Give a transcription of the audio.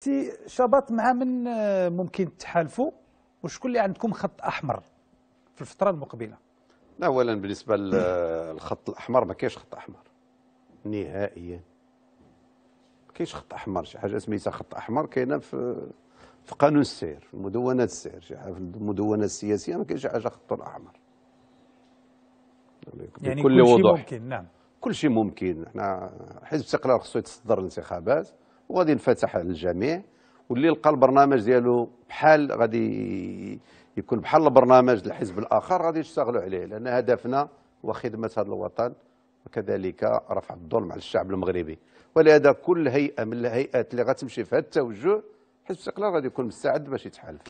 سي شباط مع من آه، ممكن تحالفوا وشكون اللي عندكم خط احمر في الفتره المقبله اولا بالنسبه للخط الاحمر ما كاينش خط احمر نهائيا ما كاينش خط احمر شي حاجه سميتها خط احمر كاينه في في قانون السير في مدونات السير شي حاجه في المدونه السياسيه ما كاينش حاجه خط احمر يعني, يعني كل, كل شيء ممكن نعم كل شيء ممكن احنا حزب استقلال خصو يتصدر الانتخابات وغادي ينفتح على الجميع واللي لقى البرنامج ديالو بحال غادي يكون بحال البرنامج الحزب الاخر غادي يشتغلوا عليه لان هدفنا هو خدمه هذا الوطن وكذلك رفع الظلم على الشعب المغربي ولهذا كل هيئه من الهيئات اللي غتمشي في هذا التوجه حزب الاستقلال غادي يكون مستعد باش يتحالف